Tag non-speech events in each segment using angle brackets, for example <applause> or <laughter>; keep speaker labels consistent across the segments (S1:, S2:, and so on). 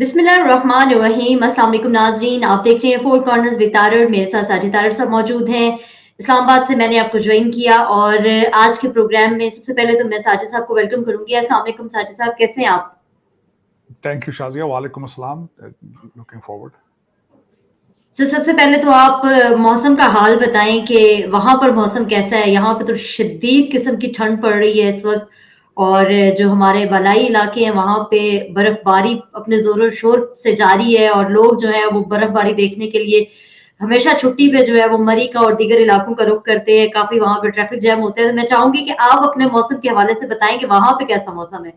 S1: बिस्मिल्लाम नाजरीन आप देख रहे हैं फोर कॉर्नर्स विद मेरे साथ तारड़ मौजूद हैं इस्लामाबाद से मैंने आपको ज्वाइन किया और आज के प्रोग्राम में सबसे पहले तो मैं साजिद साहब को वेलकम करूंगी अस्सलाम वालेकुम साजिद साहब कैसे हैं आप
S2: थैंक यू शाजिया वालेकुम अस्सलाम लुकिंग फॉरवर्ड
S1: सर सबसे पहले तो आप uh, मौसम का हाल बताएं कि वहां पर मौसम कैसा है यहाँ पर तो शदीद किस्म की ठंड पड़ रही है इस वक्त और जो हमारे बलाई इलाके हैं वहाँ पे बर्फबारी अपने जोर शोर से जारी है और लोग जो है वो बर्फबारी देखने के लिए हमेशा छुट्टी पे जो है वो मरी का और दीगर इलाकों का रुख करते हैं काफी वहाँ पे ट्रैफिक जैम होते हैं तो मैं चाहूंगी कि आप अपने मौसम के हवाले से बताएं कि वहाँ पे कैसा मौसम है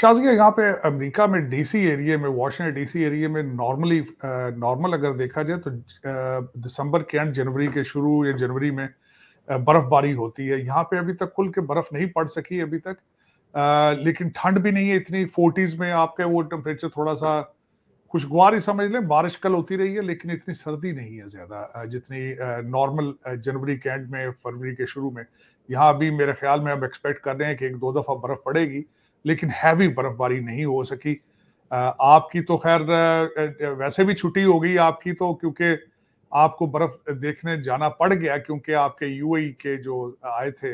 S2: शाजिया यहाँ पे अमेरिका में डीसी एरिया में वाशिंगटन डीसी एरिया में नॉर्मली नॉर्मल अगर देखा जाए तो दिसंबर के एंड जनवरी के शुरू या जनवरी में बर्फबारी होती है यहाँ पे अभी तक खुल के बर्फ नहीं पड़ सकी अभी तक आ, लेकिन ठंड भी नहीं है इतनी फोर्टीज में आपके वो टेम्परेचर थोड़ा सा खुशगवार ही समझ लें बारिश कल होती रही है लेकिन इतनी सर्दी नहीं है ज़्यादा जितनी नॉर्मल जनवरी के एंड में फरवरी के शुरू में यहाँ अभी मेरे ख्याल में अब एक्सपेक्ट कर रहे हैं कि एक दो दफ़ा बर्फ़ पड़ेगी लेकिन हैवी बर्फबारी नहीं हो सकी आपकी तो खैर वैसे भी छुट्टी हो गई आपकी तो क्योंकि आपको बर्फ देखने जाना पड़ गया क्योंकि आपके यूएई e के जो आए थे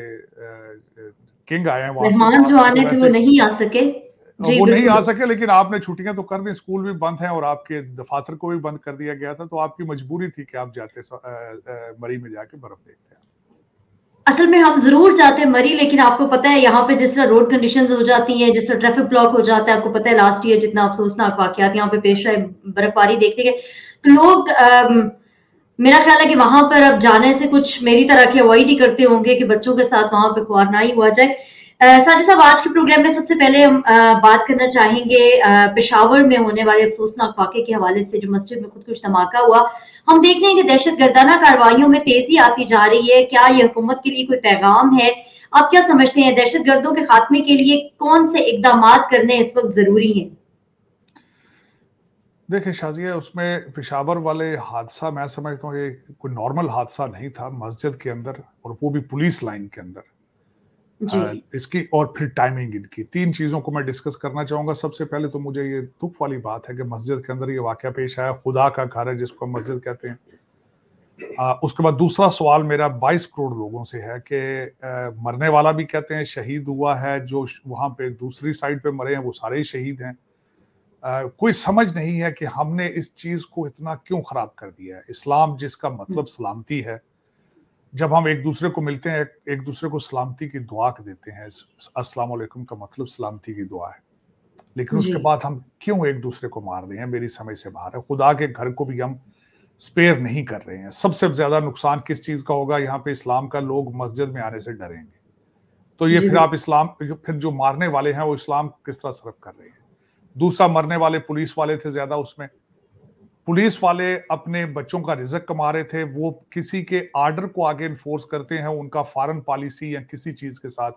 S2: किंग आए हैं वहां जो तो आने थे वो नहीं आ
S1: सके जी वो नहीं आ
S2: सके लेकिन आपने छुट्टियां तो कर दी स्कूल भी बंद हैं और आपके दफातर को भी बंद कर दिया गया था तो आपकी मजबूरी थी कि आप जाते मरी में जाके बर्फ देखते हैं
S1: असल में हम जरूर जाते हैं मरी लेकिन आपको पता है यहाँ पे जिस तरह रोड कंडीशन हो जाती हैं जिस तरह ट्रैफिक ब्लॉक हो जाता है आपको पता है लास्ट ईयर जितना अफसोसनाक वाकत यहाँ पे पेश आए बर्फबारी देखते गए तो लोग मेरा ख्याल है कि वहां पर अब जाने से कुछ मेरी तरह के अवॉइड ही करते होंगे कि बच्चों के साथ वहां पर खुआर ना ही हुआ जाए साजिद साहब आज के प्रोग्राम में सबसे पहले हम बात करना चाहेंगे पेशावर में होने वाले अफसोसनाक वाक़े के हवाले से जो मस्जिद में खुदकुश धमाका हुआ हम देख रहे हैं कि दहशत गर्दाना कार्रवाइयों में तेजी आती जा रही है क्या ये हुकूमत के लिए कोई पैगाम है आप क्या समझते हैं दहशत गर्दों के खात्मे के लिए कौन से इकदाम करने इस वक्त जरूरी हैं
S2: देखिए शाजिया उसमें पिशावर वाले हादसा मैं समझता हूँ ये कोई नॉर्मल हादसा नहीं था मस्जिद के अंदर और वो भी पुलिस लाइन के अंदर इसकी और फिर टाइमिंग इनकी तीन चीज़ों को मैं डिस्कस करना चाहूंगा सबसे पहले तो मुझे ये दुख वाली बात है कि मस्जिद के अंदर ये वाक्य पेश आया खुदा का घर है जिसको हम मस्जिद कहते हैं आ, उसके बाद दूसरा सवाल मेरा 22 करोड़ लोगों से है कि मरने वाला भी कहते हैं शहीद हुआ है जो वहां पे दूसरी साइड पे मरे हैं वो सारे ही शहीद हैं कोई समझ नहीं है कि हमने इस चीज को इतना क्यों खराब कर दिया है इस्लाम जिसका मतलब हम्म। सलामती है जब हम एक दूसरे को मिलते हैं एक दूसरे को सलामती की दुआ देते हैं अस्सलाम वालेकुम का मतलब सलामती की दुआ है लेकिन उसके बाद हम क्यों एक दूसरे को मार रहे हैं मेरी समझ से बाहर है खुदा के घर को भी हम स्पेयर नहीं कर रहे हैं सबसे ज्यादा नुकसान किस चीज का होगा यहाँ पे इस्लाम का लोग मस्जिद में आने से डरेंगे तो ये फिर आप इस्लाम फिर जो मारने वाले हैं वो इस्लाम किस तरह सर्व कर रहे हैं दूसरा मरने वाले पुलिस वाले थे ज्यादा उसमें पुलिस वाले अपने बच्चों का रिजक कमा रहे थे वो किसी के आर्डर को आगे इन्फोर्स करते हैं उनका फॉरन पॉलिसी या किसी चीज के साथ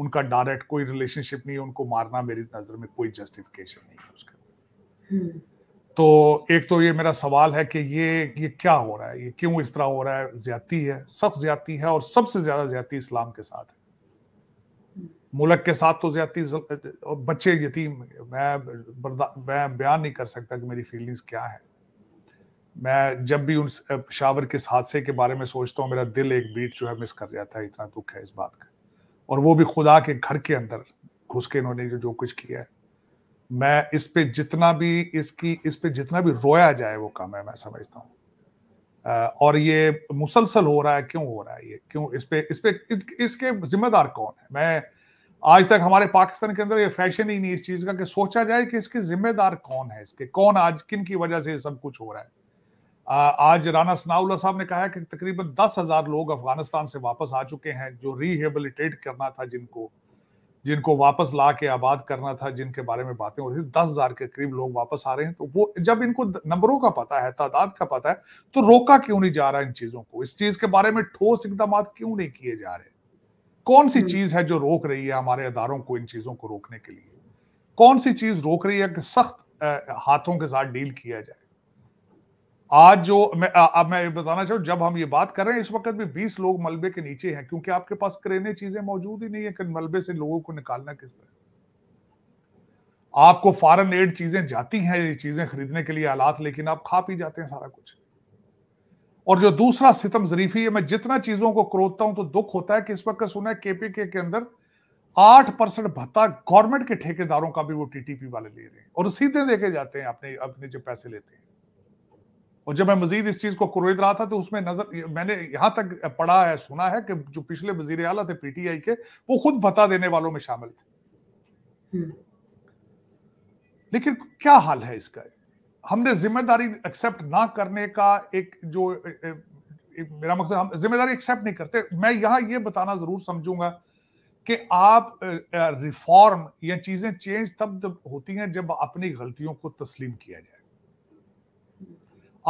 S2: उनका डायरेक्ट कोई रिलेशनशिप नहीं है उनको मारना मेरी नजर में कोई जस्टिफिकेशन नहीं है उसके हम्म। तो एक तो ये मेरा सवाल है कि ये ये क्या हो रहा है ये क्यों इस तरह हो रहा है ज्यादा है सख्त ज्यादा है और सबसे ज्यादा ज्यादा इस्लाम के साथ है मुलक के साथ तो ज्यादा और बच्चे यतीम मैं मैं बयान नहीं कर सकता कि मेरी फीलिंग्स क्या है मैं जब भी उन शावर के हादसे के बारे में सोचता हूँ मेरा दिल एक बीट जो है मिस कर जाता है इतना दुख है इस बात का और वो भी खुदा के घर के अंदर घुस के इन्होंने जो जो कुछ किया है मैं इस पे जितना भी इसकी इस पे जितना भी रोया जाए वो कम है मैं समझता हूँ और ये मुसलसल हो रहा है क्यों हो रहा है ये क्यों इस पे इस पे इसके जिम्मेदार कौन है मैं आज तक हमारे पाकिस्तान के अंदर ये फैशन ही नहीं इस चीज का कि सोचा जाए कि इसके जिम्मेदार कौन है इसके कौन आज किन की वजह से ये सब कुछ हो रहा है आज राना सनाउल्ला साहब ने कहा कि तकरीबन दस हजार लोग अफगानिस्तान से वापस आ चुके हैं जो रिहेबिलिटेट करना था जिनको जिनको वापस ला के आबाद करना था जिनके बारे में बातें होती थी दस हजार के करीब लोग वापस आ रहे हैं तो वो जब इनको नंबरों का पता है तादाद का पता है तो रोका क्यों नहीं जा रहा इन चीजों को इस चीज के बारे में ठोस इकदाम क्यों नहीं किए जा रहे कौन सी हम्म। चीज है जो रोक रही है हमारे अदारों को इन चीजों को रोकने के लिए कौन सी चीज रोक रही है कि सख्त हाथों के साथ डील किया जाए आज जो मैं अब मैं बताना चाहूँ जब हम ये बात कर रहे हैं इस वक्त भी 20 लोग मलबे के नीचे हैं क्योंकि आपके पास करेने चीजें मौजूद ही नहीं है कि मलबे से लोगों को निकालना किस तरह आपको फॉरन एड चीजें जाती हैं ये चीजें खरीदने के लिए आलात लेकिन आप खा पी जाते हैं सारा कुछ और जो दूसरा सितम जरीफी है मैं जितना चीजों को क्रोधता हूं तो दुख होता है कि इस वक्त सुना है केपी के अंदर आठ परसेंट भत्ता गवर्नमेंट के ठेकेदारों का भी वो टीटीपी वाले ले रहे हैं और सीधे देखे जाते हैं अपने अपने जो पैसे लेते हैं और जब मैं मजीद इस चीज को क्रोध रहा था तो उसमें नजर मैंने यहां तक पढ़ा है सुना है कि जो पिछले वजीर आला थे पीटीआई के वो खुद भत्ता देने वालों में शामिल थे हम्म। लेकिन क्या हाल है इसका हमने जिम्मेदारी एक्सेप्ट ना करने का एक जो मेरा मकसद हम जिम्मेदारी एक्सेप्ट नहीं करते मैं यहां ये बताना जरूर समझूंगा कि आप रिफॉर्म या चीजें चेंज तब होती हैं जब अपनी गलतियों को तस्लीम किया जाए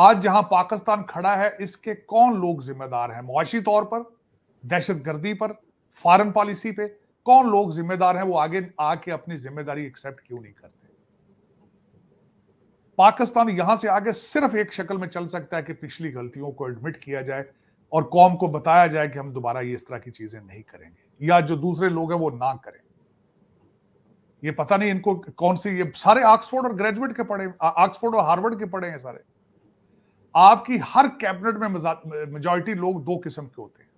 S2: आज जहां पाकिस्तान खड़ा है इसके कौन लोग जिम्मेदार हैं मुआशी तौर पर दहशत गर्दी पर फॉरन पॉलिसी पे कौन लोग जिम्मेदार हैं वो आगे आके अपनी जिम्मेदारी एक्सेप्ट क्यों नहीं करते पाकिस्तान यहां से आगे सिर्फ एक शक्ल में चल सकता है कि पिछली गलतियों को एडमिट किया जाए और कौम को बताया जाए कि हम दोबारा ये इस तरह की चीजें नहीं करेंगे या जो दूसरे लोग हैं वो ना करें ये पता नहीं इनको कौन सी ये सारे ऑक्सफोर्ड और ग्रेजुएट के पढ़े ऑक्सफोर्ड और हार्वर्ड के पढ़े हैं सारे आपकी हर कैबिनेट में मेजोरिटी लोग दो किस्म के होते हैं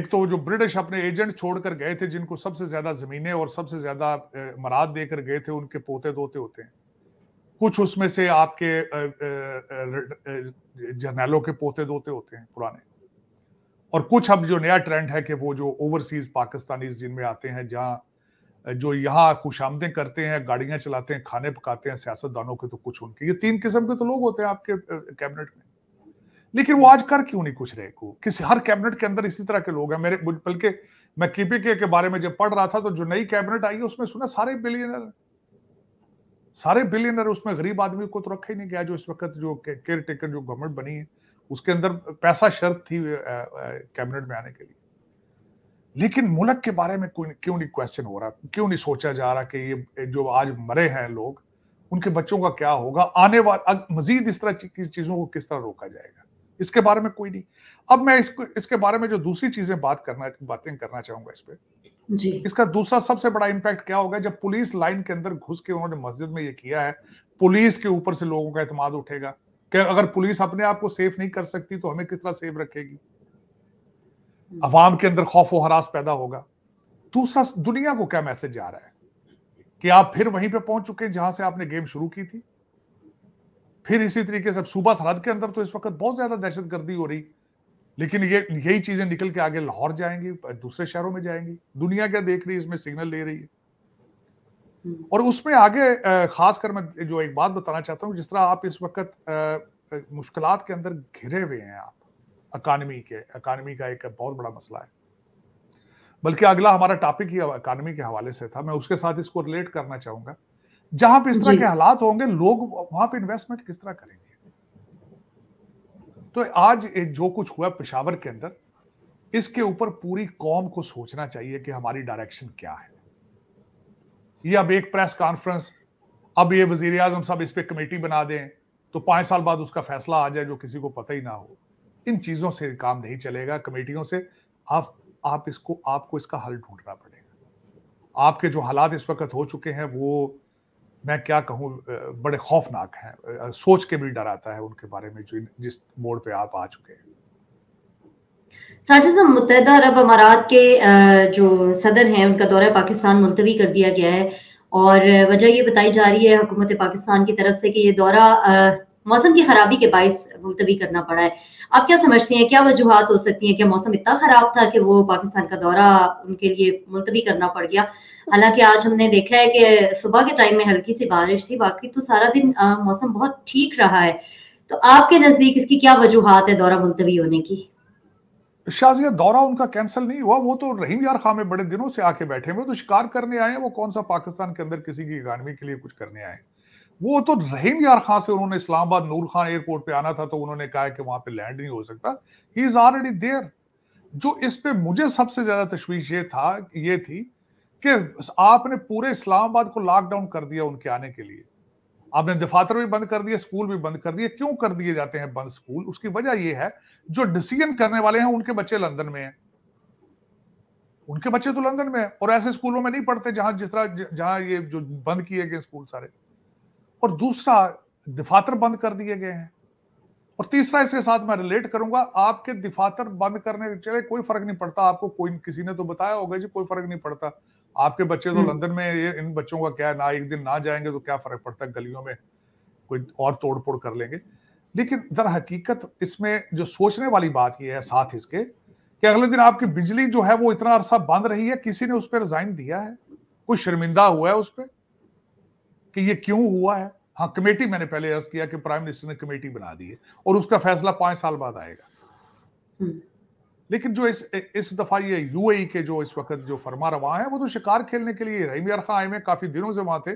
S2: एक तो जो ब्रिटिश अपने एजेंट छोड़कर गए थे जिनको सबसे ज्यादा जमीनें और सबसे ज्यादा मराद देकर गए थे उनके पोते दोते होते हैं कुछ उसमें से आपके जर्नैलों के पोते दोते होते हैं पुराने और कुछ अब जो नया ट्रेंड है कि वो जो ओवरसीज पाकिस्तानी जिनमें आते हैं जहाँ जो यहाँ खुशामदें करते हैं गाड़ियां चलाते हैं खाने पकाते हैं सियासतदानों के तो कुछ उनके ये तीन किस्म के तो लोग होते हैं आपके कैबिनेट में लेकिन वो आज कर क्यों नहीं कुछ रहे को किसी हर कैबिनेट के अंदर इसी तरह के लोग हैं मेरे बल्कि मैं कीपीके के बारे में जब पढ़ रहा था तो जो नई कैबिनेट आई है उसमें सुना सारे बिलियनर हैं सारे बिलियनर उसमें गरीब आदमी को तो रखा ही नहीं गया जो इस वक्त जो केयर टेकर जो गवर्नमेंट बनी है उसके अंदर पैसा शर्त थी कैबिनेट में आने के लिए लेकिन मुल्क के बारे में कोई क्यों नहीं क्वेश्चन हो रहा क्यों नहीं सोचा जा रहा कि ये जो आज मरे हैं लोग उनके बच्चों का क्या होगा आने वाले मजीद इस तरह की चीज़ों को किस तरह रोका जाएगा इसके बारे में कोई नहीं अब मैं इसको इसके बारे में जो दूसरी चीज़ें बात करना बातें करना चाहूंगा इस पर इसका दूसरा सबसे बड़ा इम्पैक्ट क्या होगा जब पुलिस लाइन के अंदर घुस के उन्होंने मस्जिद में ये किया है पुलिस के ऊपर से लोगों का एतमाद उठेगा कि अगर पुलिस अपने आप को सेफ नहीं कर सकती तो हमें किस तरह सेफ रखेगी हम्म। अवाम के अंदर खौफ और हरास पैदा होगा दूसरा दुनिया को क्या मैसेज जा रहा है कि आप फिर वहीं पे पहुंच चुके हैं जहां से आपने गेम शुरू की थी फिर इसी तरीके से सूबा सरहद के अंदर तो इस वक्त बहुत ज्यादा दहशतगर्दी हो रही लेकिन ये यही चीजें निकल के आगे लाहौर जाएंगी दूसरे शहरों में जाएंगी दुनिया क्या देख रही है इसमें सिग्नल ले रही है हम्म। और उसमें आगे खासकर मैं जो एक बात बताना चाहता हूँ जिस तरह आप इस वक्त मुश्किल के अंदर घिरे हुए हैं आप अकानमी के अकानमी का एक बहुत बड़ा मसला है बल्कि अगला हमारा टॉपिक ही अकानमी के हवाले से था मैं उसके साथ इसको रिलेट करना चाहूंगा जहां पे इस तरह के हालात होंगे लोग वहां पे इन्वेस्टमेंट किस तरह करेंगे तो आज जो कुछ हुआ पेशावर के अंदर इसके ऊपर पूरी कौम को सोचना चाहिए कि हमारी डायरेक्शन क्या है ये अब एक प्रेस कॉन्फ्रेंस अब ये वजीर आजम साहब इस पर कमेटी बना दें तो पांच साल बाद उसका फैसला आ जाए जो किसी को पता ही ना हो इन चीज़ों से काम नहीं चलेगा कमेटियों से आप आप इसको आपको इसका हल ढूंढना पड़ेगा आपके जो हालात इस वक्त हो चुके हैं वो मैं क्या कहूँ बड़े खौफनाक हैं सोच के भी डर आता है उनके बारे में जो जिस मोड़ पे आप आ चुके हैं
S1: साजिद मुतहद अरब अमारात के जो सदर हैं उनका दौरा पाकिस्तान मुलतवी कर दिया गया है और वजह ये बताई जा रही है हुकूमत पाकिस्तान की तरफ से कि ये दौरा मौसम की खराबी के बायस मुलतवी करना पड़ा है आप क्या समझते हैं क्या वजूहत हो सकती हैं क्या मौसम इतना खराब था कि वो पाकिस्तान का दौरा उनके लिए मुलतवी करना पड़ गया हालांकि आज हमने देखा है कि सुबह के टाइम में हल्की सी बारिश थी बाकी तो सारा दिन आ, मौसम बहुत ठीक रहा है तो आपके नजदीक इसकी क्या वजूहत है दौरा मुलतवी होने की
S2: शाजिया दौरा उनका कैंसिल नहीं हुआ वो तो रहीम यार खामे बड़े दिनों से आके बैठे हुए तो शिकार करने आए हैं वो कौन सा पाकिस्तान के अंदर किसी की इकानमी के लिए कुछ करने आए हैं वो तो रहीम यार खां से उन्होंने इस्लामाबाद नूर खान एयरपोर्ट पे आना था तो उन्होंने कहा कि वहां पे लैंड नहीं हो सकता ही इज ऑलरेडी देयर जो इस पे मुझे सबसे ज्यादा तशवीश ये था ये थी कि आपने पूरे इस्लामाबाद को लॉकडाउन कर दिया उनके आने के लिए आपने दफातर भी बंद कर दिए स्कूल भी बंद कर दिए क्यों कर दिए जाते हैं बंद स्कूल उसकी वजह यह है जो डिसीजन करने वाले हैं उनके बच्चे लंदन में हैं उनके बच्चे तो लंदन में हैं और ऐसे स्कूलों में नहीं पढ़ते जहां जिस तरह जहां ये जो बंद किए गए स्कूल सारे और दूसरा दिफातर बंद कर दिए गए हैं और तीसरा इसके साथ मैं रिलेट करूंगा आपके दिफातर बंद करने चले कोई फर्क नहीं पड़ता आपको कोई किसी ने तो बताया होगा जी कोई फर्क नहीं पड़ता आपके बच्चे तो हम्म। लंदन में ये इन बच्चों का क्या ना एक दिन ना जाएंगे तो क्या फर्क पड़ता है गलियों में कोई और तोड़ फोड़ कर लेंगे लेकिन दर हकीकत इसमें जो सोचने वाली बात यह है साथ इसके कि अगले दिन आपकी बिजली जो है वो इतना अरसा बंद रही है किसी ने उस पर रिजाइन दिया है कोई शर्मिंदा हुआ है उस पर कि ये क्यों हुआ है हाँ कमेटी मैंने पहले अर्ज किया कि प्राइम मिनिस्टर ने कमेटी बना दी है और उसका फैसला पांच साल बाद आएगा हम्म। लेकिन जो इस इस दफा ये यूएई के जो इस वक्त जो फरमा रवा है वो तो शिकार खेलने के लिए रही यार खां आए हुए काफी दिनों से वहां थे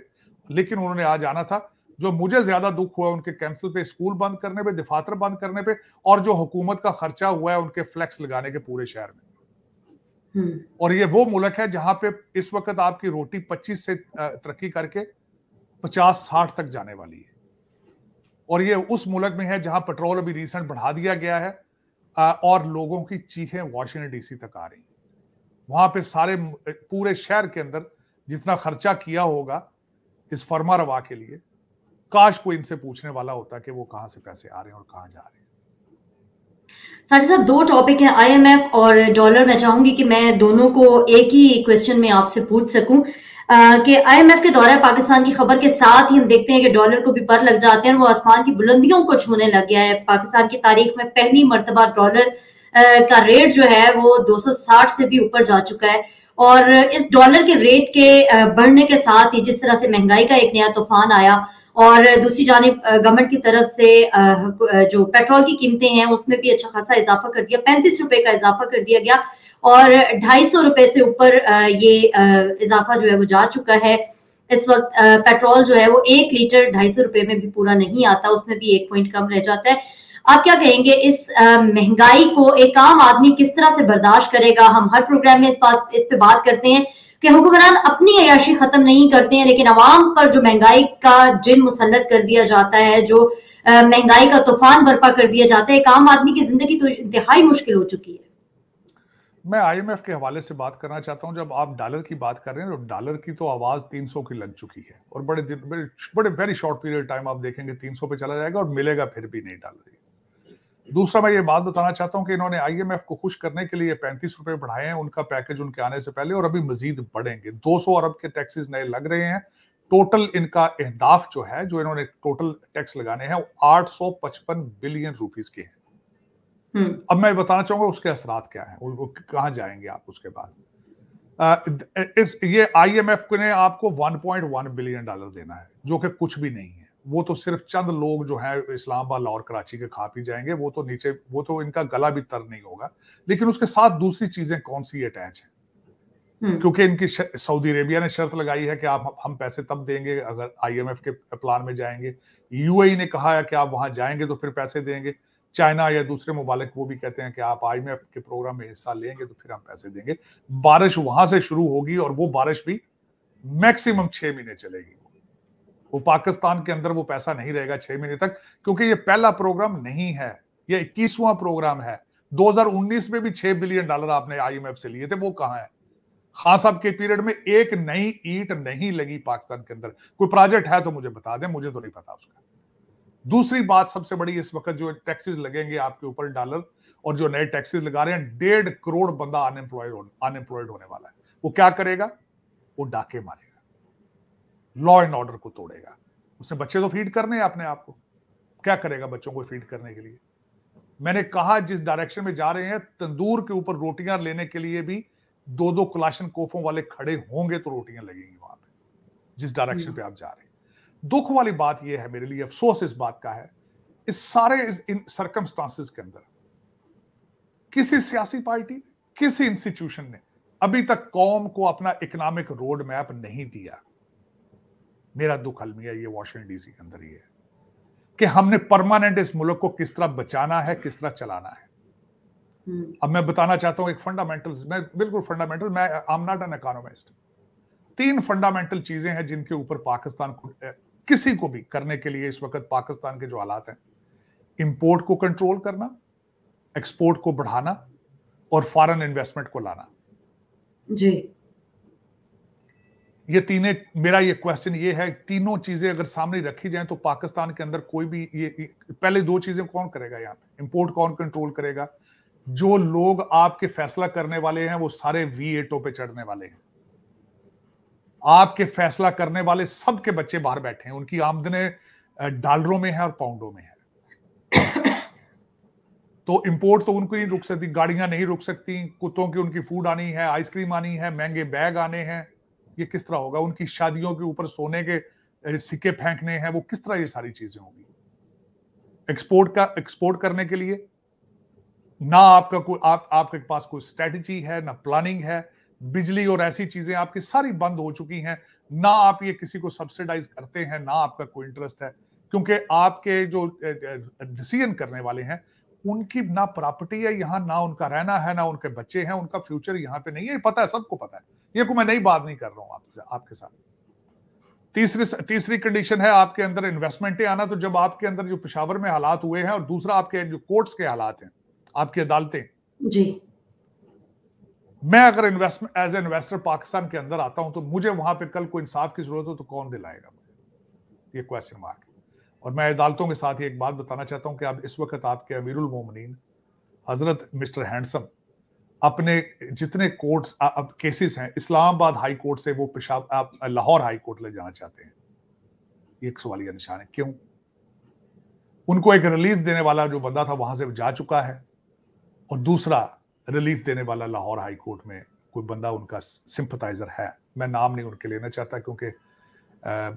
S2: लेकिन उन्होंने आज आना था जो मुझे ज्यादा दुख हुआ उनके कैंसिल पे स्कूल बंद करने पे दिफातर बंद करने पे और जो हुकूमत का खर्चा हुआ है उनके फ्लैक्स लगाने के पूरे शहर में हम्म। और ये वो मुल्क है जहां पे इस वक्त आपकी रोटी 25 से तरक्की करके पचास साठ तक जाने वाली है और ये उस मुल्क में है जहां पेट्रोल अभी रिसेंट बढ़ा दिया गया है और लोगों की चीखें वॉशिंगटन डीसी तक आ रही वहां पे सारे पूरे शहर के अंदर जितना खर्चा किया होगा इस फर्मा रवा के लिए काश कोई इनसे पूछने वाला होता कि वो कहाँ से पैसे आ रहे हैं और कहाँ जा रहे हैं
S1: साथ ही साथ दो टॉपिक हैं आईएमएफ और डॉलर मैं चाहूंगी कि मैं दोनों को एक ही क्वेश्चन में आपसे पूछ सकूं कि आईएमएफ के दौरे पाकिस्तान की खबर के साथ ही हम देखते हैं कि डॉलर को भी पर लग जाते हैं और वो आसमान की बुलंदियों को छूने लग गया है पाकिस्तान की तारीख में पहली मरतबा डॉलर का रेट जो है वो दो से भी ऊपर जा चुका है और इस डॉलर के रेट के बढ़ने के साथ ही जिस तरह से महंगाई का एक नया तूफान आया और दूसरी जानब गवर्नमेंट की तरफ से जो पेट्रोल की कीमतें हैं उसमें भी अच्छा खासा इजाफा कर दिया पैंतीस रुपए का इजाफा कर दिया गया और ढाई सौ रुपए से ऊपर ये इजाफा जो है वो जा चुका है इस वक्त पेट्रोल जो है वो एक लीटर ढाई सौ रुपए में भी पूरा नहीं आता उसमें भी एक पॉइंट कम रह जाता है आप क्या कहेंगे इस महंगाई को एक आम आदमी किस तरह से बर्दाश्त करेगा हम हर प्रोग्राम में इस बात इस पे बात करते हैं कि हुक्मरान अपनी अयाशी खत्म नहीं करते हैं लेकिन आवाम पर जो महंगाई का जिन मुसलत कर दिया जाता है जो महंगाई का तूफान बर्पा कर दिया जाता है एक आम आदमी की जिंदगी तो इंतहाई मुश्किल हो चुकी है
S2: मैं आईएमएफ के हवाले से बात करना चाहता हूं जब आप डॉलर की बात कर रहे हैं तो डॉलर की तो आवाज़ 300 की लग चुकी है और बड़े दिन बड़े बड़े वेरी शॉर्ट पीरियड टाइम आप देखेंगे 300 पे चला जाएगा और मिलेगा फिर भी नहीं डॉलर दूसरा मैं ये बात बताना चाहता हूँ कि इन्होंने आईएमएफ को खुश करने के लिए पैंतीस रुपए बढ़ाए हैं उनका पैकेज उनके आने से पहले और अभी मजीद बढ़ेंगे दो अरब के टैक्सेस नए लग रहे हैं टोटल इनका अहदाफ जो है जो इन्होंने टोटल टैक्स लगाने हैं वो 855 बिलियन रुपीज के हैं हम्म। अब मैं बताना चाहूंगा उसके असरात क्या है कहाँ जाएंगे आप उसके बाद इस ये आईएमएफ ने आपको 1.1 बिलियन डॉलर देना है जो कि कुछ भी नहीं है वो तो सिर्फ चंद लोग जो है इस्लामाबाद लाहौर कराची के खा पी जाएंगे वो तो नीचे वो तो इनका गला भी तर नहीं होगा लेकिन उसके साथ दूसरी चीजें कौन सी अटैच है हम्म। क्योंकि इनकी सऊदी अरेबिया ने शर्त लगाई है कि आप हम पैसे तब देंगे अगर आईएमएफ के प्लान में जाएंगे यूएई e ने कहा है कि आप वहां जाएंगे तो फिर पैसे देंगे चाइना या दूसरे ममालिक वो भी कहते हैं कि आप आई एम एफ के प्रोग्राम में हिस्सा लेंगे तो फिर हम पैसे देंगे बारिश वहां से शुरू होगी और वो बारिश भी मैक्सिमम छह महीने चलेगी वो पाकिस्तान के अंदर वो पैसा नहीं रहेगा छह महीने तक क्योंकि ये पहला प्रोग्राम नहीं है ये इक्कीसवां प्रोग्राम है 2019 में भी छह बिलियन डॉलर आपने आईएमएफ से लिए थे वो कहाँ है खान हाँ साहब के पीरियड में एक नई ईट नहीं लगी पाकिस्तान के अंदर कोई प्रोजेक्ट है तो मुझे बता दें मुझे तो नहीं पता उसका दूसरी बात सबसे बड़ी इस वक्त जो टैक्सेस लगेंगे आपके ऊपर डॉलर और जो नए टैक्सेस लगा रहे हैं डेढ़ करोड़ बंदा अनएम्प्लॉयड अनएम्प्लॉयड होने वाला है वो क्या करेगा वो डाके मारेगा लॉ एंड ऑर्डर को तोड़ेगा उसने बच्चे तो फीड करने हैं अपने आप को क्या करेगा बच्चों को फीड करने के लिए मैंने कहा जिस डायरेक्शन में जा रहे हैं तंदूर के ऊपर रोटियां लेने के लिए भी दो दो क्लाशन कोफों वाले खड़े होंगे तो रोटियां लगेंगी वहां पर जिस डायरेक्शन हम्म। पे आप जा रहे हैं दुख वाली बात यह है मेरे लिए अफसोस इस बात का है इस सारे इन सरकमस्टांसिस के अंदर किसी सियासी पार्टी किसी इंस्टीट्यूशन ने अभी तक कौम को अपना इकोनॉमिक रोड मैप नहीं दिया मेरा दुख अलमिया ये वॉशिंगटन डीसी के अंदर ही है कि हमने परमानेंट इस मुल्क को किस तरह बचाना है किस तरह चलाना है हम्म। अब मैं बताना चाहता हूं एक फंडामेंटल मैं बिल्कुल fundamental I am not an economist तीन फंडामेंटल चीजें हैं जिनके ऊपर पाकिस्तान को किसी को भी करने के लिए इस वक्त पाकिस्तान के जो हालात हैं इंपोर्ट को कंट्रोल करना एक्सपोर्ट को बढ़ाना और फॉरेन इन्वेस्टमेंट को लाना जी ये तीनों मेरा ये क्वेश्चन ये है तीनों चीजें अगर सामने रखी जाए तो पाकिस्तान के अंदर कोई भी ये, ये पहले दो चीजें कौन करेगा यहाँ पे इंपोर्ट कौन कंट्रोल करेगा जो लोग आपके फैसला करने वाले हैं वो सारे वी एटो पे चढ़ने वाले हैं आपके फैसला करने वाले सबके बच्चे बाहर बैठे हैं उनकी आमदने डॉलरों में है और पाउंडों में है <coughs> तो इंपोर्ट तो उनको नहीं रुक सकती गाड़ियां नहीं रुक सकती कुत्तों की उनकी फूड आनी है आइसक्रीम आनी है महंगे बैग आने हैं ये किस तरह होगा उनकी शादियों के ऊपर सोने के सिक्के फेंकने हैं वो किस तरह ये सारी चीजें होंगी एक्सपोर्ट का एक्सपोर्ट करने के लिए ना आपका कोई आप आपके पास कोई स्ट्रेटजी है ना प्लानिंग है बिजली और ऐसी चीजें आपकी सारी बंद हो चुकी हैं ना आप ये किसी को सब्सिडाइज करते हैं ना आपका कोई इंटरेस्ट है क्योंकि आपके जो डिसीजन करने वाले हैं उनकी ना प्रॉपर्टी है यहाँ ना उनका रहना है ना उनके बच्चे हैं उनका फ्यूचर यहाँ पे नहीं है पता है सबको पता है ये को मैं नई बात नहीं कर रहा हूँ आपसे आपके साथ तीसरी तीसरी कंडीशन है आपके अंदर इन्वेस्टमेंटें आना तो जब आपके अंदर जो पिशावर में हालात हुए हैं और दूसरा आपके जो कोर्ट्स के हालात हैं आपकी अदालतें जी मैं अगर इन्वेस्टमेंट एज इन्वेस्टर पाकिस्तान के अंदर आता हूं तो मुझे वहां पे कल को इंसाफ की जरूरत हो तो कौन दिलाएगा मुझे ये क्वेश्चन मार्क और मैं अदालतों के साथ ही एक बात बताना चाहता हूं कि अब इस वक्त आपके अमीरुल मोमिन हजरत मिस्टर हैंडसम अपने जितने कोर्ट्स अब केसेस हैं इस्लामाबाद हाई कोर्ट से वो पेशाब आप लाहौर हाई कोर्ट ले जाना चाहते हैं एक सवाल यह निशान है क्यों उनको एक रिलीफ देने वाला जो बंदा था वहां से जा चुका है और दूसरा रिलीफ देने वाला लाहौर हाई कोर्ट में कोई बंदा उनका सिंपथाइजर है मैं नाम नहीं उनके लेना चाहता क्योंकि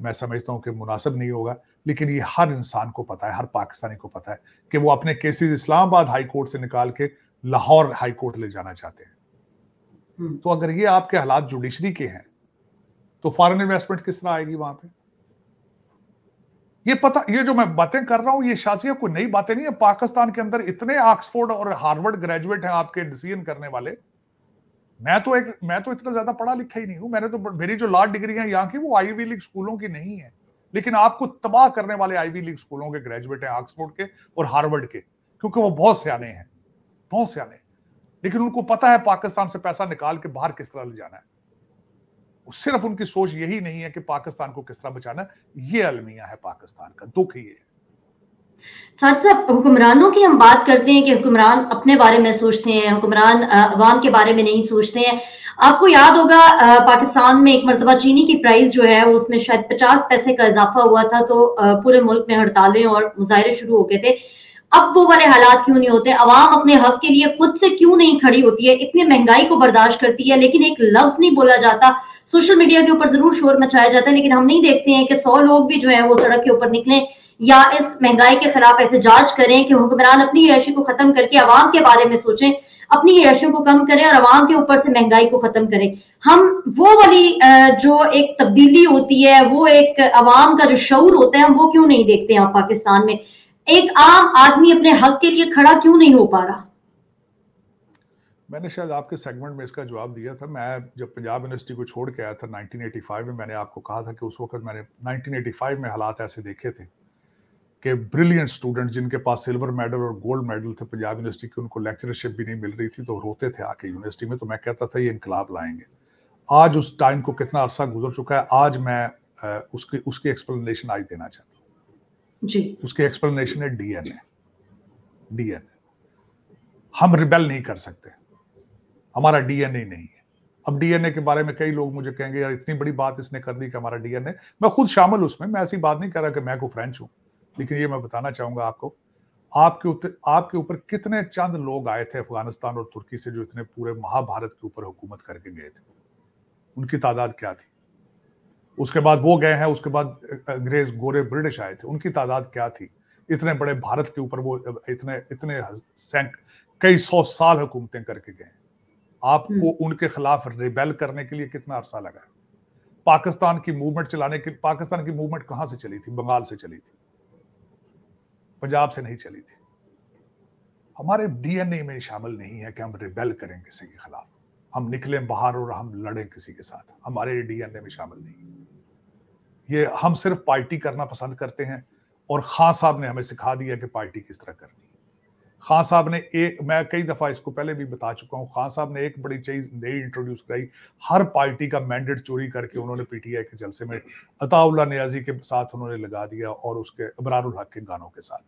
S2: मैं समझता हूँ कि मुनासिब नहीं होगा लेकिन ये हर इंसान को पता है हर पाकिस्तानी को पता है कि वो अपने केसेस इस्लामाबाद हाई कोर्ट से निकाल के लाहौर हाई कोर्ट ले जाना चाहते हैं हम्म। तो अगर ये आपके हालात जुडिशरी के हैं तो फॉरेन इन्वेस्टमेंट किस तरह आएगी वहां पर ये पता ये जो मैं बातें कर रहा हूं ये शाजिया कोई नई बातें नहीं है पाकिस्तान के अंदर इतने ऑक्सफोर्ड और हार्वर्ड ग्रेजुएट हैं आपके डिसीजन करने वाले मैं तो एक मैं तो इतना ज्यादा पढ़ा लिखा ही नहीं हूं मैंने तो मेरी जो लार्ज डिग्री है यहाँ की वो आईवी लीग स्कूलों की नहीं है लेकिन आपको तबाह करने वाले आईवी लीग स्कूलों के ग्रेजुएट हैं ऑक्सफोर्ड के और हार्वर्ड के क्योंकि वो बहुत सियाने हैं बहुत सियाने लेकिन उनको पता है पाकिस्तान से पैसा निकाल के बाहर किस तरह ले जाना है सिर्फ उनकी सोच यही नहीं है कि पाकिस्तान को किस तरह बचाना ये अलमिया है पाकिस्तान का दुख ये है
S1: सर साहब हुक्मरानों की हम बात करते हैं कि हुक्मरान अपने बारे में सोचते हैं हुक्मरान अवाम के बारे में नहीं सोचते हैं आपको याद होगा पाकिस्तान में एक मरतबा चीनी की प्राइस जो है उसमें शायद पचास पैसे का इजाफा हुआ था तो पूरे मुल्क में हड़तालें और मुजाहरे शुरू हो गए थे अब वो वाले हालात क्यों नहीं होते अवाम अपने हक के लिए खुद से क्यों नहीं खड़ी होती है इतनी महंगाई को बर्दाश्त करती है लेकिन एक लफ्ज नहीं बोला जाता सोशल मीडिया के ऊपर जरूर शोर मचाया जाता है लेकिन हम नहीं देखते हैं कि सौ लोग भी जो है वो सड़क के ऊपर निकले या इस महंगाई के खिलाफ एहतजाज करें कि हुक्मरान अपनी याशी को खत्म करके आवाम के बारे में सोचें अपनी रैशियों को कम करें और आवाम के ऊपर से महंगाई को खत्म करें हम वो वाली जो एक तब्दीली होती है वो एक आवाम का जो शौर होता है हम वो क्यों नहीं देखते हैं पाकिस्तान में एक आम आदमी अपने हक के लिए खड़ा क्यों नहीं हो पा रहा
S2: मैंने शायद आपके सेगमेंट में इसका जवाब दिया था मैं जब पंजाब यूनिवर्सिटी को छोड़ के आया था 1985 में मैंने आपको कहा था कि उस वक्त मैंने 1985 में हालात ऐसे देखे थे कि ब्रिलियंट स्टूडेंट जिनके पास सिल्वर मेडल और गोल्ड मेडल थे पंजाब यूनिवर्सिटी के उनको लेक्चरशिप भी नहीं मिल रही थी तो रोते थे आके यूनिवर्सिटी में तो मैं कहता था ये इनकलाब लाएंगे आज उस टाइम को कितना अरसा गुजर चुका है आज मैं उसकी उसकी एक्सप्लेनेशन आज देना चाहता हूँ जी उसकी एक्सप्लेनेशन है डीएनए डीएनए हम रिबेल नहीं कर सकते हमारा डीएनए नहीं है अब डीएनए के बारे में कई लोग मुझे कहेंगे यार इतनी बड़ी बात इसने कर दी कि हमारा डीएनए मैं खुद शामिल उसमें मैं ऐसी बात नहीं कर रहा कि मैं को फ्रेंच हूं लेकिन ये मैं बताना चाहूंगा आपको आपके आपके ऊपर कितने चंद लोग आए थे अफगानिस्तान और तुर्की से जो इतने पूरे महाभारत के ऊपर हुकूमत करके गए थे उनकी तादाद क्या थी उसके बाद वो गए हैं उसके बाद अंग्रेज गोरे ब्रिटिश आए थे उनकी तादाद क्या थी इतने बड़े भारत के ऊपर वो इतने इतने कई सौ साल हुकूमतें करके गए हैं आपको हम्म। उनके खिलाफ रिबेल करने के लिए कितना अरसा लगा पाकिस्तान की मूवमेंट चलाने के पाकिस्तान की मूवमेंट कहां से चली थी बंगाल से चली थी पंजाब से नहीं चली थी हमारे डीएनए में शामिल नहीं है कि हम रिबेल करें किसी के खिलाफ हम निकले बाहर और हम लड़े किसी के साथ हमारे डीएनए में शामिल नहीं ये हम सिर्फ पार्टी करना पसंद करते हैं और खान साहब ने हमें सिखा दिया कि पार्टी किस तरह करनी खान साहब ने एक मैं कई दफ़ा इसको पहले भी बता चुका हूँ खान साहब ने एक बड़ी चीज़ नई इंट्रोड्यूस कराई हर पार्टी का मैंडेट चोरी करके उन्होंने पीटीआई के जलसे में अताउल्ला नियाजी के साथ उन्होंने लगा दिया और उसके अबरारुल हक के गानों के साथ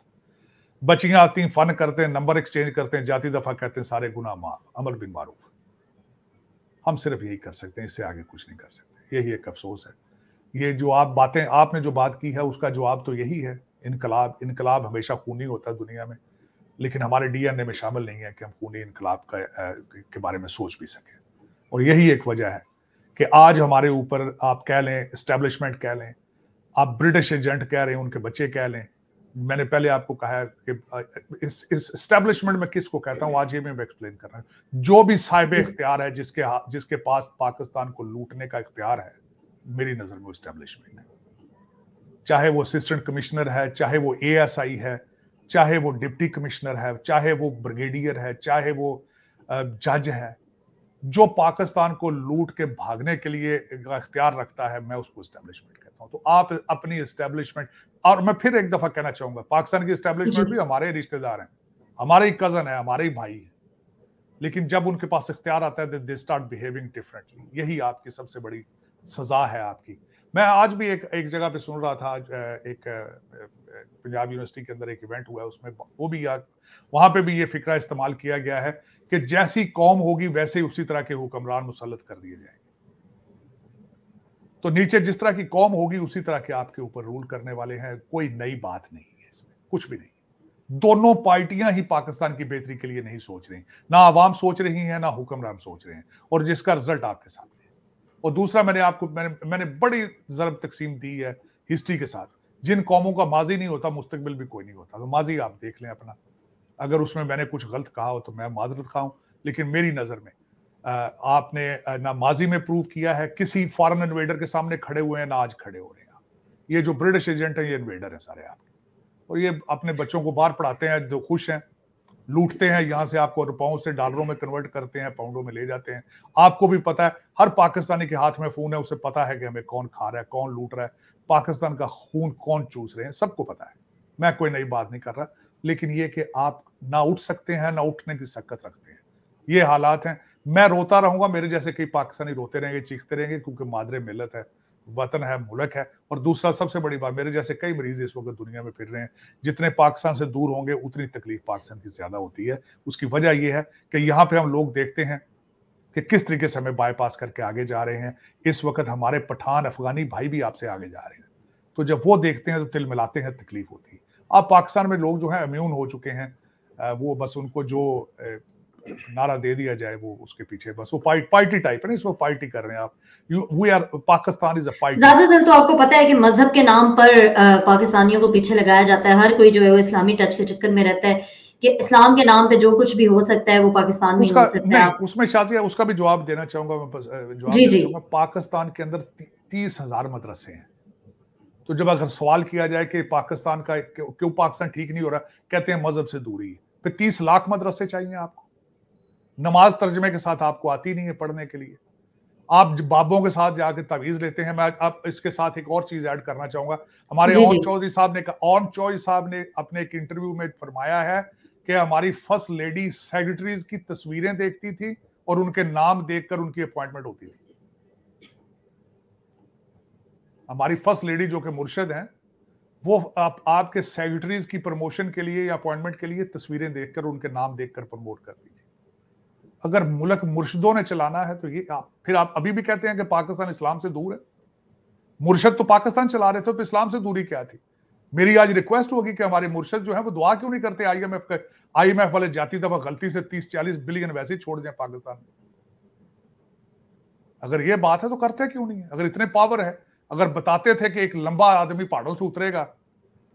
S2: बच्चियाँ आती हैं फन करते हैं नंबर एक्सचेंज करते हैं जाती दफ़ा कहते हैं सारे गुना माफ अमर बिन मारूफ हम सिर्फ यही कर सकते हैं इससे आगे कुछ नहीं कर सकते यही एक अफसोस है ये जो आप बातें आपने जो बात की है उसका जवाब तो यही है इनकलाब इनकलाब हमेशा खूनी होता है दुनिया में लेकिन हमारे डीएनए में शामिल नहीं है कि हम खूनी इनकलाब का के बारे में सोच भी सकें और यही एक वजह है कि आज हमारे ऊपर आप कह लें इस्टेब्लिशमेंट कह लें आप ब्रिटिश एजेंट कह रहे हैं उनके बच्चे कह लें मैंने पहले आपको कहा है कि इस इस इस्टेब्लिशमेंट में किसको कहता हूँ आज ये मैं एक्सप्लेन कर रहा हूँ जो भी साहिब इख्तियार है जिसके जिसके पास पाकिस्तान को लूटने का इख्तियार है मेरी नज़र में वो इस्टेब्लिशमेंट है चाहे वो असिस्टेंट कमिश्नर है चाहे वो ए है चाहे वो डिप्टी कमिश्नर है चाहे वो ब्रिगेडियर है चाहे वो जज है जो पाकिस्तान को लूट के भागने के लिए अख्तियार रखता है मैं उसको इस्टेब्लिशमेंट कहता हूँ तो आप अपनी इस्टेब्लिशमेंट और मैं फिर एक दफा कहना चाहूंगा पाकिस्तान की इस्टेब्लिशमेंट भी हमारे रिश्तेदार हैं हमारे ही कजन है हमारे ही भाई है लेकिन जब उनके पास इख्तियार आता है दे स्टार्ट बिहेविंग डिफरेंटली यही आपकी सबसे बड़ी सजा है आपकी मैं आज भी एक एक जगह पे सुन रहा था एक पंजाब यूनिवर्सिटी के अंदर एक इवेंट हुआ है उसमें वो भी याद वहाँ पे भी ये फिक्रा इस्तेमाल किया गया है कि जैसी कौम होगी वैसे ही उसी तरह के हुक्मरान मुसलत कर दिए जाएंगे तो नीचे जिस तरह की कौम होगी उसी तरह के आपके ऊपर रूल करने वाले हैं कोई नई बात नहीं है इसमें कुछ भी नहीं दोनों पार्टियां ही पाकिस्तान की बेहतरी के लिए नहीं सोच रही ना आवाम सोच रही है ना हुक्मरान सोच रहे हैं और जिसका रिजल्ट आपके साथ और दूसरा मैंने आपको मैंने मैंने बड़ी ज़रब तकसीम दी है हिस्ट्री के साथ जिन कौमों का माजी नहीं होता मुस्तबिल भी कोई नहीं होता तो माजी आप देख लें अपना अगर उसमें मैंने कुछ गलत कहा हो तो मैं माजरत खाऊं लेकिन मेरी नज़र में आपने ना माजी में प्रूव किया है किसी फॉरेन इन्वेडर के सामने खड़े हुए हैं ना आज खड़े हो रहे हैं ये जो ब्रिटिश एजेंट हैं ये इन्वेडर हैं सारे आपके और ये अपने बच्चों को बाहर पढ़ाते हैं जो खुश हैं लूटते हैं यहाँ से आपको रुपयों से डॉलरों में कन्वर्ट करते हैं पाउंडों में ले जाते हैं आपको भी पता है हर पाकिस्तानी के हाथ में फोन है उसे पता है कि हमें कौन खा रहा है कौन लूट रहा है पाकिस्तान का खून कौन चूस रहे हैं सबको पता है मैं कोई नई बात नहीं कर रहा लेकिन ये कि आप ना उठ सकते हैं ना उठने की सक्कत रखते हैं ये हालात हैं मैं रोता रहूंगा मेरे जैसे कई पाकिस्तानी रोते रहेंगे चीखते रहेंगे क्योंकि मादरे मिलत है वतन है मुल्क है और दूसरा सबसे बड़ी बात मेरे जैसे कई मरीज इस वक्त दुनिया में फिर रहे हैं जितने पाकिस्तान से दूर होंगे उतनी तकलीफ पाकिस्तान की ज्यादा होती है उसकी वजह यह है कि यहाँ पे हम लोग देखते हैं कि किस तरीके से हमें बाईपास करके आगे जा रहे हैं इस वक्त हमारे पठान अफगानी भाई भी आपसे आगे जा रहे हैं तो जब वो देखते हैं तो तिल मिलाते हैं तकलीफ होती है अब पाकिस्तान में लोग जो है अम्यून हो चुके हैं वो बस उनको जो नारा दे दिया जाए वो उसके पीछे बस वो पार्टी पार्टी टाइप है ना इसमें पार्टी कर रहे हैं आप you we are Pakistan is a party ज्यादातर तो
S1: आपको पता है कि मजहब के नाम पर पाकिस्तानियों को पीछे लगाया जाता है हर कोई जो है वो इस्लामी टच के चक्कर में रहता है कि इस्लाम के नाम पे जो कुछ भी हो सकता है वो पाकिस्तान में हो सकता है
S2: उसमें उसका भी जवाब देना चाहूंगा मैं जवाब पाकिस्तान के अंदर तीस हजार मदरसे हैं तो जब अगर सवाल किया जाए कि पाकिस्तान का क्यों पाकिस्तान ठीक नहीं हो रहा कहते हैं मजहब से दूरी तो तीस लाख मदरसे चाहिए आपको नमाज तर्जमे के साथ आपको आती नहीं है पढ़ने के लिए आप बाबों के साथ जाकर तवीज लेते हैं मैं आप इसके साथ एक और चीज ऐड करना चाहूंगा हमारे ओम चौधरी साहब ने ओम चौधरी साहब ने अपने एक इंटरव्यू में फरमाया है कि हमारी फर्स्ट लेडी सेक्रेटरीज की तस्वीरें देखती थी और उनके नाम देखकर उनकी अपॉइंटमेंट होती थी हमारी फर्स्ट लेडी जो कि मुर्शद हैं वो आप आपके सेक्रेटरीज की प्रमोशन के लिए या अपॉइंटमेंट के लिए तस्वीरें देखकर उनके नाम देखकर प्रमोट करती अगर मुलक मुर्शदों ने चलाना है तो ये आप हाँ, फिर आप अभी भी कहते हैं कि पाकिस्तान इस्लाम से दूर है मुर्शद तो पाकिस्तान चला रहे थे तो इस्लाम से दूरी क्या थी मेरी आज रिक्वेस्ट होगी कि हमारे मुर्शद जो है वो दुआ क्यों नहीं करते आई एम एफ वाले जाती दफा गलती से तीस चालीस बिलियन वैसे ही छोड़ दें पाकिस्तान में अगर ये बात है तो करते क्यों नहीं है अगर इतने पावर है अगर बताते थे कि एक लंबा आदमी पहाड़ों से उतरेगा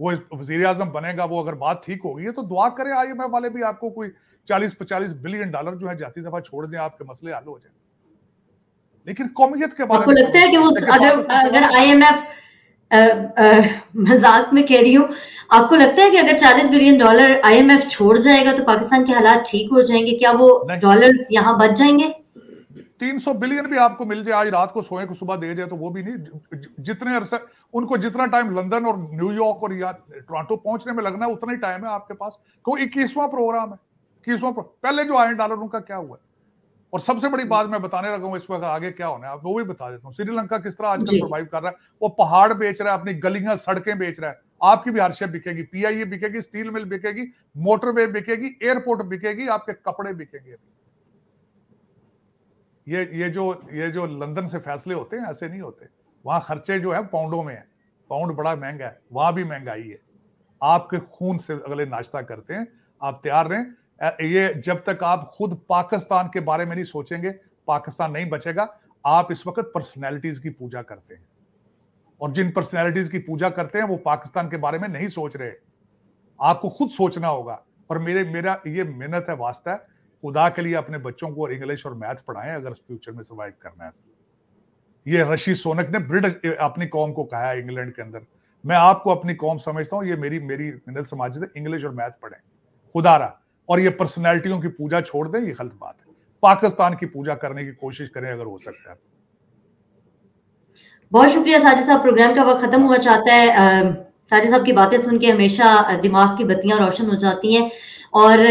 S2: वो वजीर आजम बनेगा वो अगर बात ठीक होगी तो दुआ करें आई एम एफ वाले भी आपको कोई चालीस पचालीस बिलियन डॉलर जो है जाती दफा छोड़ दें आपके मसले हल हो जाए लेकिन कौमियत के बारे में लगता है कि अगर अगर
S1: आईएमएफ मजाक में कह रही हूँ आपको लगता है कि अगर 40 बिलियन डॉलर आईएमएफ छोड़ जाएगा तो पाकिस्तान के हालात ठीक हो जाएंगे क्या वो डॉलर्स यहाँ बच जाएंगे
S2: 300 बिलियन भी आपको मिल जाए आज रात को सोए को सुबह दे जाए तो वो भी नहीं जितने अरसे उनको जितना टाइम लंदन और न्यूयॉर्क और या टोरंटो पहुंचने में लगना है उतना ही टाइम है आपके पास कोई इक्कीसवा प्रोग्राम है पर पहले जो आए डॉलर उनका क्या हुआ और सबसे बड़ी बात मैं बताने लगा इस वक्त आगे क्या होना है वो भी बता देता हूँ श्रीलंका किस तरह आजकल सर्वाइव कर रहा है वो पहाड़ बेच रहा है अपनी गलियां सड़कें बेच रहा है आपकी भी हर शे बिकेगी पीआईए बिकेगी स्टील मिल बिकेगी मोटरवे बिकेगी एयरपोर्ट बिकेगी आपके कपड़े बिकेंगे ये ये जो ये जो लंदन से फैसले होते हैं ऐसे नहीं होते वहां खर्चे जो है पाउंडों में है पाउंड बड़ा महंगा है वहां भी महंगाई है आपके खून से अगले नाश्ता करते हैं आप तैयार रहें ये जब तक आप खुद पाकिस्तान के बारे में नहीं सोचेंगे पाकिस्तान नहीं बचेगा आप इस वक्त पर्सनैलिटीज की पूजा करते हैं और जिन पर्सनैलिटीज की पूजा करते हैं वो पाकिस्तान के बारे में नहीं सोच रहे आपको खुद सोचना होगा और मेरे मेरा ये मेहनत है वास्ता है खुदा के लिए अपने बच्चों को इंग्लिश और मैथ पढ़ाएं अगर फ्यूचर में सर्वाइव करना है तो ये रशी सोनक ने ब्रिटिश अपनी कौम को कहा है इंग्लैंड के अंदर मैं आपको अपनी कौम समझता हूँ ये मेरी मेरी मेहनत समाज है इंग्लिश और मैथ पढ़ें खुदा रहा और ये पर्सनैलिटियों की पूजा छोड़ दें ये गलत बात है पाकिस्तान की पूजा करने की कोशिश करें अगर हो सकता है
S1: बहुत शुक्रिया साजिद साहब प्रोग्राम का वक्त खत्म हुआ चाहता है साजिद साहब की बातें सुन के हमेशा दिमाग की बत्तियां रोशन हो जाती हैं और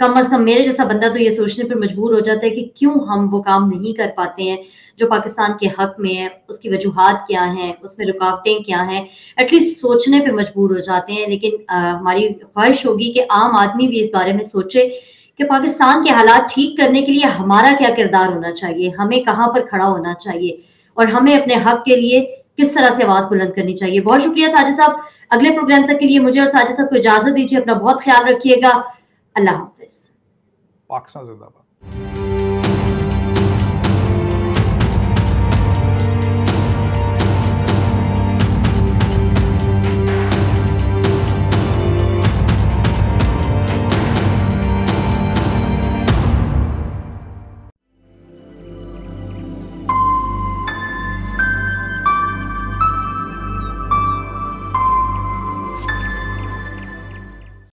S1: कम अज कम मेरे जैसा बंदा तो ये सोचने पर मजबूर हो जाता है कि क्यों हम वो काम नहीं कर पाते हैं जो पाकिस्तान के हक में है उसकी वजूहत क्या हैं उसमें रुकावटें क्या हैं एटलीस्ट सोचने पर मजबूर हो जाते हैं लेकिन आ, हमारी ख्वाहिश होगी कि आम आदमी भी इस बारे में सोचे कि पाकिस्तान के हालात ठीक करने के लिए हमारा क्या किरदार होना चाहिए हमें कहाँ पर खड़ा होना चाहिए और हमें अपने हक के लिए किस तरह से आवाज बुलंद करनी चाहिए बहुत शुक्रिया साजिद साहब अगले प्रोग्राम तक के लिए मुझे और साजिद साहब को इजाजत दीजिए अपना बहुत ख्याल रखिएगा अल्लाह हाफिज
S2: पाकिस्तान जिंदाबाद